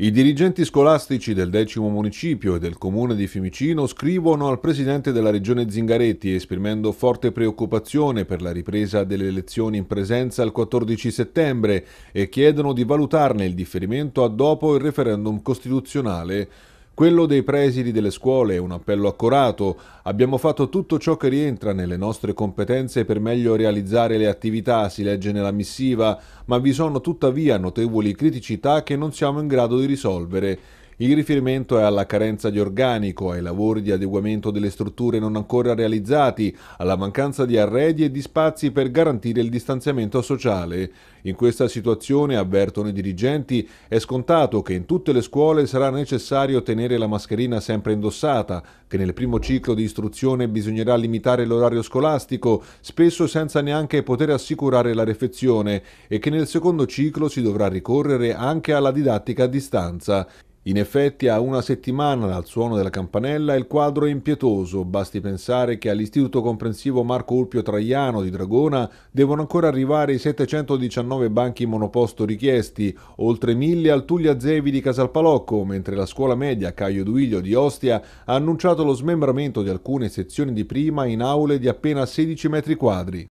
I dirigenti scolastici del decimo municipio e del comune di Fiumicino scrivono al presidente della regione Zingaretti esprimendo forte preoccupazione per la ripresa delle elezioni in presenza il 14 settembre e chiedono di valutarne il differimento a dopo il referendum costituzionale. Quello dei presidi delle scuole è un appello accorato. Abbiamo fatto tutto ciò che rientra nelle nostre competenze per meglio realizzare le attività, si legge nella missiva, ma vi sono tuttavia notevoli criticità che non siamo in grado di risolvere. Il riferimento è alla carenza di organico, ai lavori di adeguamento delle strutture non ancora realizzati, alla mancanza di arredi e di spazi per garantire il distanziamento sociale. In questa situazione, avvertono i dirigenti, è scontato che in tutte le scuole sarà necessario tenere la mascherina sempre indossata, che nel primo ciclo di istruzione bisognerà limitare l'orario scolastico, spesso senza neanche poter assicurare la refezione, e che nel secondo ciclo si dovrà ricorrere anche alla didattica a distanza. In effetti, a una settimana dal suono della campanella, il quadro è impietoso. Basti pensare che all'Istituto Comprensivo Marco Ulpio Traiano di Dragona devono ancora arrivare i 719 banchi monoposto richiesti, oltre 1000 al Tuglia Zevi di Casalpalocco, mentre la scuola media Caio Duilio di Ostia ha annunciato lo smembramento di alcune sezioni di prima in aule di appena 16 metri quadri.